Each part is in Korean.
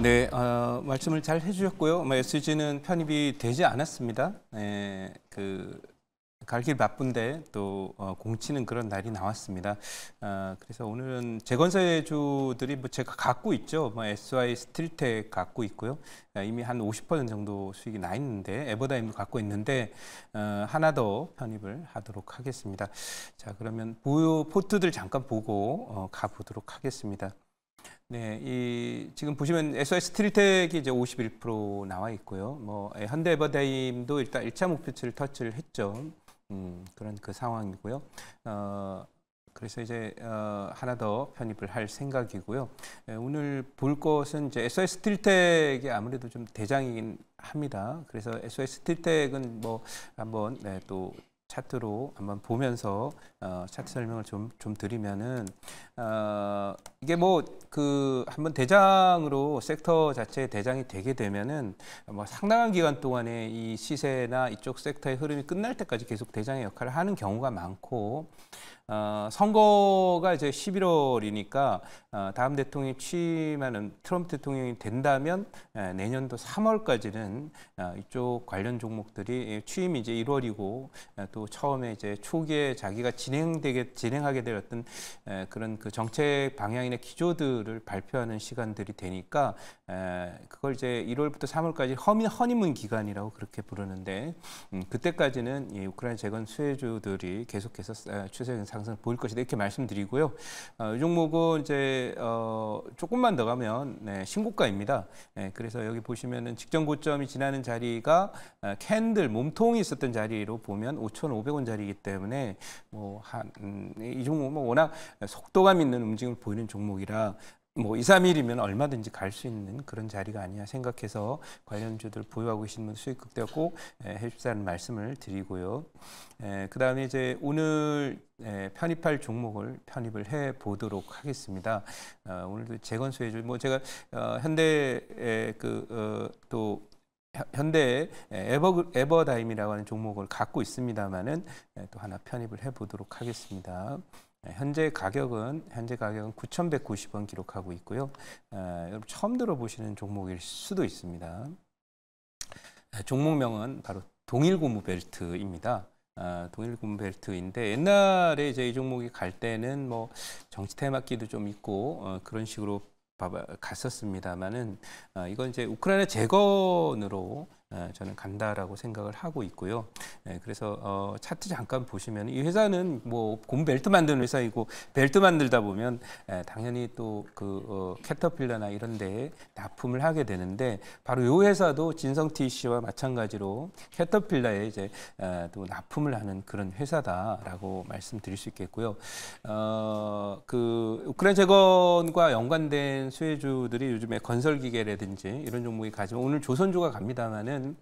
네, 어, 말씀을 잘 해주셨고요. 뭐 SG는 편입이 되지 않았습니다. 네, 그 갈 길 바쁜데 또 어, 공치는 그런 날이 나왔습니다. 아, 그래서 오늘은 재건설주들이 뭐 제가 갖고 있죠. 뭐 SY 스틸텍 갖고 있고요. 아, 이미 한 50% 정도 수익이 나 있는데 에버다임도 갖고 있는데 어, 하나 더 편입을 하도록 하겠습니다. 자 그러면 보유 포트들 잠깐 보고 어, 가보도록 하겠습니다. 네, 이 지금 보시면 SOS 트리텍이 이제 51% 나와 있고요. 뭐 예, 현대에버데임도 일단 1차 목표치를 터치를 했죠. 음, 그런 그 상황이고요. 어, 그래서 이제 어, 하나 더 편입을 할 생각이고요. 에, 예, 오늘 볼 것은 이제 SOS 트리텍이 아무래도 좀 대장이긴 합니다. 그래서 SOS 트리텍은 뭐 한번 네, 또 차트로 한번 보면서 어, 차트 설명을 좀, 좀 드리면은 어, 이게 뭐 그 한번 대장으로 섹터 자체의 대장이 되게 되면은 뭐 상당한 기간 동안에 이 시세나 이쪽 섹터의 흐름이 끝날 때까지 계속 대장의 역할을 하는 경우가 많고 어, 선거가 이제 11월이니까 어, 다음 대통령이 취임하는 트럼프 대통령이 된다면 에, 예, 내년도 3월까지는 어, 이쪽 관련 종목들이 취임이 이제 1월이고 에, 어, 또 처음에 이제 초기에 자기가 진행되게 진행하게 되었던 에, 그런 그 정책 방향이나 기조들을 발표하는 시간들이 되니까 에, 그걸 이제 1월부터 3월까지 허민 허니문 기간이라고 그렇게 부르는데 음, 그때까지는 이 우크라이나 재건 수혜주들이 계속해서 어, 추세적인 상 가능성 보일 것이다 이렇게 말씀드리고요. 어, 이 종목은 이제 어, 조금만 더 가면 네, 신고가입니다. 네, 그래서 여기 보시면은 직전 고점이 지나는 자리가 어, 캔들 몸통이 있었던 자리로 보면 5,500원 자리이기 때문에 뭐 한이 음, 종목 뭐 워낙 속도감 있는 움직임을 보이는 종목이라 뭐 2, 3일이면 얼마든지 갈 수 있는 그런 자리가 아니야 생각해서 관련주들 보유하고 계신 분 수익 극대화 꼭해주자는 예, 말씀을 드리고요. 예, 그 다음에 이제 오늘 에, 예, 편입할 종목을 편입을 해 보도록 하겠습니다. 어, 오늘도 재건수해 줄, 뭐 제가 어, 현대에 그또 어, 현대의 에버, 에버다임이라고 하는 종목을 갖고 있습니다만은 또 하나 편입을 해 보도록 하겠습니다. 네, 현재 가격은 현재 가격은 9,190원 기록하고 있고요. 여러분 처음 들어보시는 종목일 수도 있습니다. 종목명은 바로 동일고무벨트입니다. 아, 동일군벨트인데 옛날에 이제 이 종목이 갈 때는 뭐 정치 테마기도 좀 있고 어, 그런 식으로 갔었습니다만은 아, 이건 이제 우크라이나 재건으로 어, 저는 간다라고 생각을 하고 있고요. 네, 그래서 어, 차트 잠깐 보시면 이 회사는 뭐 곰벨트 만드는 회사이고 벨트 만들다 보면 예, 당연히 또그 어, 캐터필러나 이런 데에 납품을 하게 되는데 바로 이 회사도 진성 TC와 마찬가지로 캐터필러에 이제 또 납품을 하는 그런 회사다라고 말씀드릴 수 있겠고요. 그 우크라이나 재건과 연관된 수혜주들이 요즘에 건설 기계라든지 이런 종목이 가지만 오늘 조선주가 갑니다만은 뭐면 음,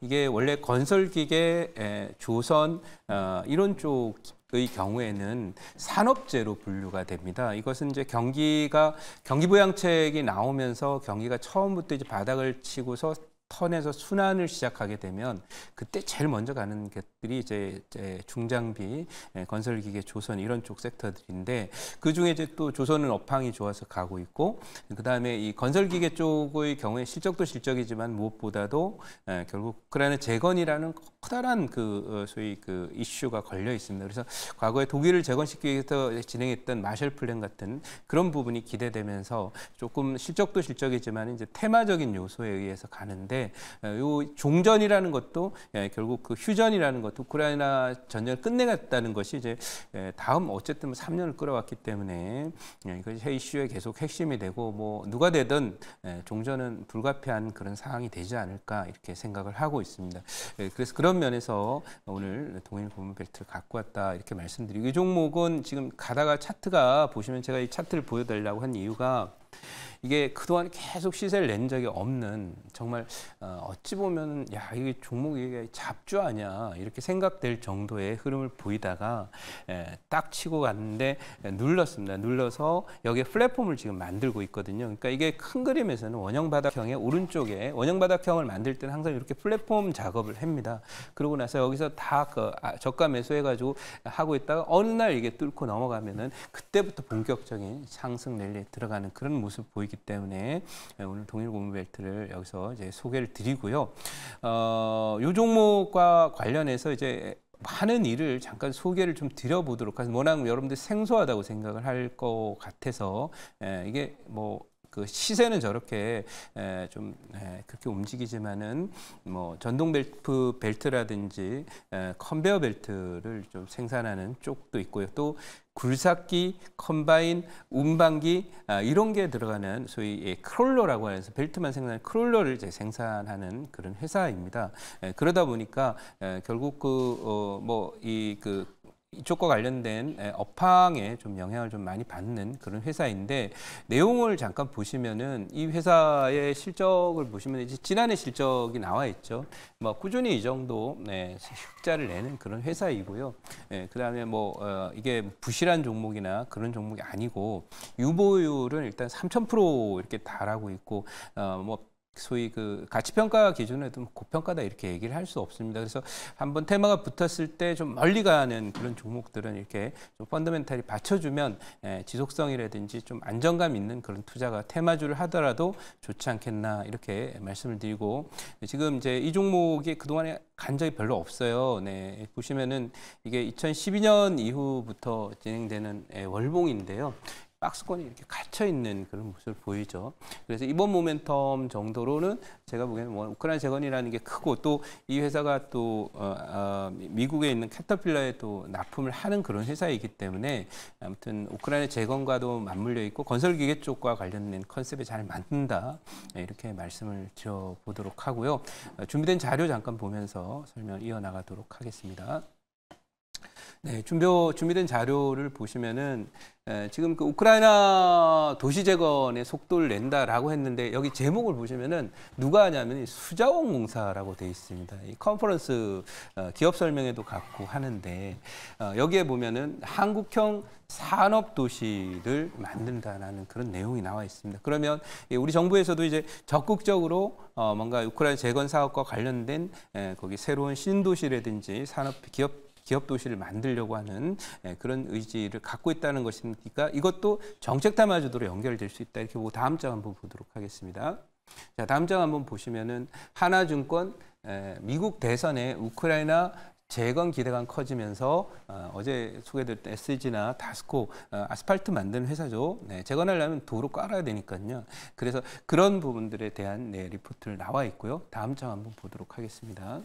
이게 원래 건설기계 조선 어, 이런 쪽의 경우에는 산업재로 분류가 됩니다. 이것은 이제 경기가 경기 부양책이 나오면서 경기가 처음부터 이제 바닥을 치고서 턴에서 순환을 시작하게 되면 그때 제일 먼저 가는 것들이 이제, 이제 중장비, 예, 건설기계, 조선 이런 쪽 섹터들인데 그 중에 이제 또 조선은 업황이 좋아서 가고 있고 그 다음에 이 건설기계 쪽의 경우에 실적도 실적이지만 무엇보다도 예, 결국 우크라이나 재건이라는 커다란 그 어, 소위 그 이슈가 걸려 있습니다. 그래서 과거에 독일을 재건시키기 위해서 진행했던 마셜 플랜 같은 그런 부분이 기대되면서 조금 실적도 실적이지만 이제 테마적인 요소에 의해서 가는데. 있는데 이 어, 종전이라는 것도 예, 결국 그 휴전이라는 것도 우크라이나 전쟁을 끝내갔다는 것이 이제 예, 다음 어쨌든 3년을 뭐 끌어왔기 때문에 예, 이것이 해 이슈의 계속 핵심이 되고 뭐 누가 되든 종전은 불가피한 그런 상황이 되지 않을까 이렇게 생각을 하고 있습니다. 그래서 그런 면에서 오늘 동일 보문 벨트를 갖고 왔다 이렇게 말씀드리고 이 종목은 지금 가다가 차트가 보시면 제가 이 차트를 보여드리려고 한 이유가 이게 그동안 계속 시세를 낸 적이 없는 정말 어, 어찌 보면 야 이게 종목 이 잡주 아니야 이렇게 생각될 정도의 흐름을 보이다가 예, 딱 치고 갔는데 예, 눌렀습니다. 눌러서 여기에 플랫폼을 지금 만들고 있거든요. 그러니까 이게 큰 그림에서는 원형 바닥형의 오른쪽에 원형 바닥형을 만들 때는 항상 이렇게 플랫폼 작업을 합니다. 그러고 나서 여기서 다그 아, 저가 매수해가지고 하고 있다가 어느 날 이게 뚫고 넘어가면은 그때부터 본격적인 상승 랠리에 들어가는 그런 모습 보이. 있기 때문에 예, 오늘 동일 고무벨트를 여기서 이제 소개를 드리고요. 어, 요 종목과 관련해서 이제 많은 일을 잠깐 소개를 좀 드려보도록 하겠습니다. 워낙 여러분들 생소하다고 생각을 할 것 같아서 예, 이게 뭐그 시세는 저렇게 좀 그렇게 움직이지만은 뭐 전동 벨트 벨트라든지 컨베어 벨트를 좀 생산하는 쪽도 있고요. 또 굴삭기, 컴바인, 운반기 아, 이런 게 들어가는 소위 예, 크롤러라고 해서 벨트만 생산하는 크롤러를 이제 생산하는 그런 회사입니다. 그러다 보니까 결국 그 뭐 이그 어, 뭐 이쪽과 관련된 업황에 좀 영향을 좀 많이 받는 그런 회사인데 내용을 잠깐 보시면은 이 회사의 실적을 보시면 이제 지난해 실적이 나와 있죠. 뭐 꾸준히 이 정도 네, 흑자를 내는 그런 회사이고요. 네, 그다음에 뭐 어, 이게 부실한 종목이나 그런 종목이 아니고 유보율은 일단 3,000% 이렇게 달하고 있고 어, 뭐 소위 그 가치평가 기준에도 뭐 고평가다 이렇게 얘기를 할 수 없습니다. 그래서 한번 테마가 붙었을 때 좀 멀리 가는 그런 종목들은 이렇게 좀 펀더멘탈이 받쳐주면 예, 지속성이라든지 좀 안정감 있는 그런 투자가 테마주를 하더라도 좋지 않겠나 이렇게 말씀을 드리고 지금 이제 이 종목이 그동안에 간 적이 별로 없어요. 네, 보시면은 이게 2012년 이후부터 진행되는 예, 월봉인데요. 박스권이 이렇게 갇혀 있는 그런 모습을 보이죠. 그래서 이번 모멘텀 정도로는 제가 보기에는 뭐 우크라이나 재건이라는 게 크고 또 이 회사가 또 어, 어, 미국에 있는 캐터필러에 또 납품을 하는 그런 회사이기 때문에 아무튼 우크라이나 재건과도 맞물려 있고 건설기계 쪽과 관련된 컨셉에잘 맞는다 네, 이렇게 말씀을 드려보도록 하고요. 준비된 자료 잠깐 보면서 설명 이어나가도록 하겠습니다. 네, 준비, 준비된 자료를 보시면은 에, 지금 그 우크라이나 도시 재건의 속도를 낸다라고 했는데 여기 제목을 보시면은 누가 하냐면 수자원공사라고 돼 있습니다. 이 컨퍼런스 어, 기업 설명회도 갖고 하는데 어, 여기에 보면은 한국형 산업 도시를 만든다라는 그런 내용이 나와 있습니다. 그러면 우리 정부에서도 이제 적극적으로 어, 뭔가 우크라이나 재건 사업과 관련된 에, 거기 새로운 신도시라든지 산업 기업 기업 도시를 만들려고 하는 예, 그런 의지를 갖고 있다는 것이니까 이것도 정책 담화주도로 연결될 수 있다. 이렇게 보고 뭐 다음 장 한번 보도록 하겠습니다. 자, 다음 장 한번 보시면은 하나증권 예, 미국 대선에 우크라이나 재건 기대감 커지면서 어, 제 소개됐던 SG나 다스코 어, 아스팔트 만드는 회사죠. 네, 재건하려면 도로 깔아야 되니까요. 그래서 그런 부분들에 대한 네, 리포트를 나와 있고요. 다음 장 한번 보도록 하겠습니다.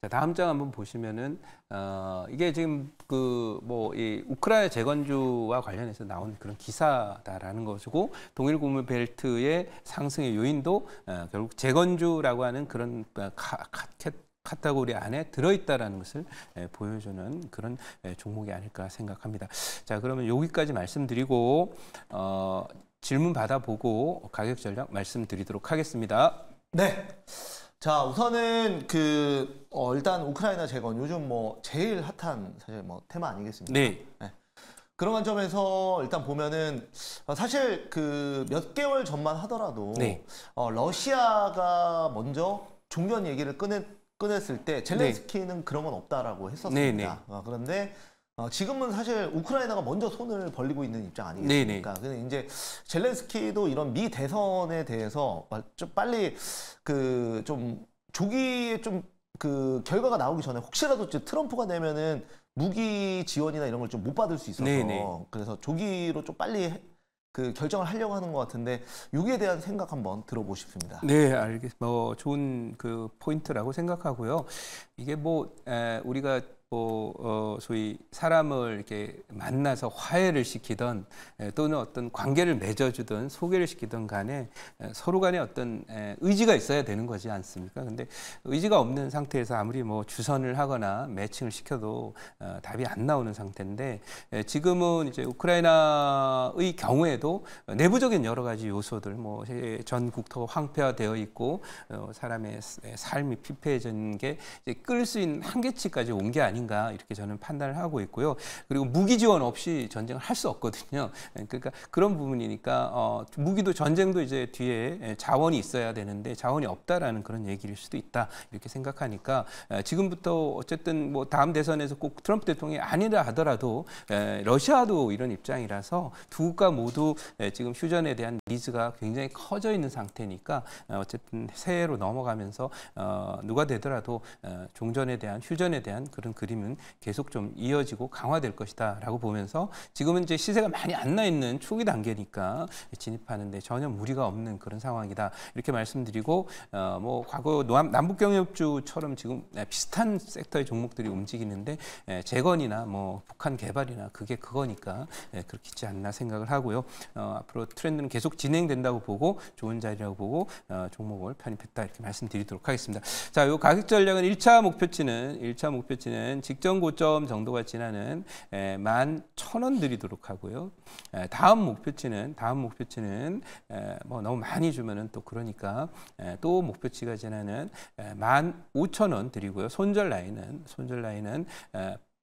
자, 다음 장 한번 보시면은 어, 이게 지금 그 뭐 이 우크라이나 재건주와 관련해서 나온 그런 기사다라는 것이고 동일 고물 벨트의 상승의 요인도 어, 결국 재건주라고 하는 그런 어, 카, 카, 카테고리 안에 들어있다라는 것을 예, 보여주는 그런 예, 종목이 아닐까 생각합니다. 자 그러면 여기까지 말씀드리고 어, 질문 받아보고 가격 전략 말씀드리도록 하겠습니다. 네. 자, 우선은 그 어, 일단 우크라이나 재건 요즘 뭐 제일 핫한 사실 뭐 테마 아니겠습니까? 네. 네. 그런 관점에서 일단 보면은 어, 사실 그 몇 개월 전만 하더라도 네. 어, 러시아가 먼저 종전 얘기를 꺼냈 꺼냈을 때 네. 젤렌스키는 네. 그런 건 없다라고 했었습니다. 네, 네. 아, 그런데 어, 지금은 사실 우크라이나가 먼저 손을 벌리고 있는 입장 아니겠습니까? 네네. 근데 이제 젤렌스키도 이런 미 대선에 대해서 좀 빨리 그 좀 조기에 좀 그 결과가 나오기 전에 혹시라도 트럼프가 되면은 무기 지원이나 이런 걸 좀 못 받을 수 있어서 네네. 그래서 조기로 좀 빨리 그 결정을 하려고 하는 것 같은데 여기에 대한 생각 한번 들어보고 싶습니다. 네, 알겠습니다. 뭐 좋은 그 포인트라고 생각하고요. 이게 뭐 에, 우리가 뭐 어, 소위 사람을 이렇게 만나서 화해를 시키던 예, 또는 어떤 관계를 맺어주던 소개를 시키던 간에 예, 서로 간에 어떤 예, 의지가 있어야 되는 거지 않습니까? 근데 의지가 없는 상태에서 아무리 뭐 주선을 하거나 매칭을 시켜도 어, 답이 안 나오는 상태인데 지금은 이제 우크라이나의 경우에도 내부적인 여러 가지 요소들 뭐 전 국토가 황폐화되어 있고 어, 사람의 삶이 피폐해진 게 끌 수 있는 한계치까지 온 게 아닌 아닌가 이렇게 저는 판단을 하고 있고요. 그리고 무기 지원 없이 전쟁을 할 수 없거든요. 그러니까 그런 부분이니까 어, 무기도 전쟁도 이제 뒤에 자원이 있어야 되는데 자원이 없다라는 그런 얘기일 수도 있다 이렇게 생각하니까 지금부터 어쨌든 뭐 다음 대선에서 꼭 트럼프 대통령이 아니라 하더라도 러시아도 이런 입장이라서 두 국가 모두 지금 휴전에 대한 니즈가 굉장히 커져 있는 상태니까 어쨌든 새해로 넘어가면서 어, 누가 되더라도 종전에 대한 휴전에 대한 그런 그림 그림은 계속 좀 이어지고 강화될 것이다라고 보면서 지금은 이제 시세가 많이 안 나 있는 초기 단계니까 진입하는데 전혀 무리가 없는 그런 상황이다 이렇게 말씀드리고 어, 뭐 과거 남북경협주처럼 지금 네, 비슷한 섹터의 종목들이 움직이는데 예, 재건이나 뭐 북한 개발이나 그게 그거니까 예, 그렇게있지 않나 생각을 하고요 어, 앞으로 트렌드는 계속 진행된다고 보고 좋은 자리라고 보고 어, 종목을 편입했다 이렇게 말씀드리도록 하겠습니다. 자, 요 가격 전략은 1차 목표치는 1차 목표치는 직전 고점 정도가 지나는 만천원 드리도록 하고요. 다음 목표치는 다음 목표치는 뭐 너무 많이 주면은 또 그러니까 또 목표치가 지나는 만 오천 원 드리고요. 손절 라인은 손절 라인은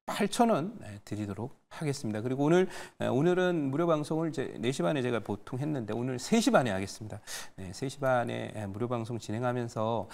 8,000원 드리도록 하겠습니다. 그리고 오늘 오늘은 무료 방송을 이제 4시 반에 제가 보통 했는데 오늘 3시 반에 하겠습니다. 네, 3시 반에 무료 방송 진행하면서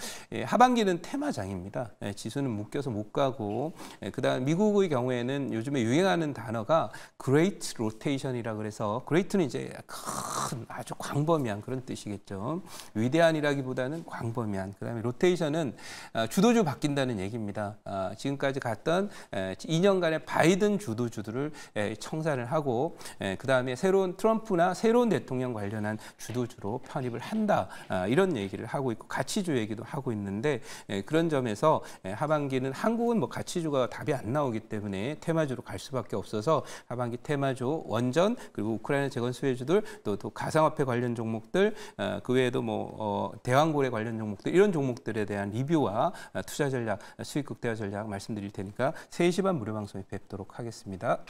하반기는 테마장입니다. 지수는 묶여서 못 가고 그다음 미국의 경우에는 요즘에 유행하는 단어가 Great Rotation이라 그래서 Great는 이제 큰 아주 광범위한 그런 뜻이겠죠. 위대한이라기보다는 광범위한. 그다음에 Rotation은 아, 주도주 바뀐다는 얘기입니다. 아, 지금까지 갔던 2년간의 바이든 주도주들을 내용을 예, 청산을 하고 예, 그다음에 새로운 트럼프나 새로운 대통령 관련한 주도주로 편입을 한다 아, 이런 얘기를 하고 있고 가치주 얘기도 하고 있는데 예, 그런 점에서 하반기는 한국은 뭐 가치주가 답이 안 나오기 때문에 테마주로 갈 수밖에 없어서 하반기 테마주 원전 그리고 우크라이나 재건 수혜주들 또, 또 가상화폐 관련 종목들 아, 그 외에도 뭐 어, 대왕고래 관련 종목들 이런 종목들에 대한 리뷰와 아, 투자 전략 수익 극대화 전략 말씀드릴 테니까 3시 반 무료 방송에 뵙도록 하겠습니다.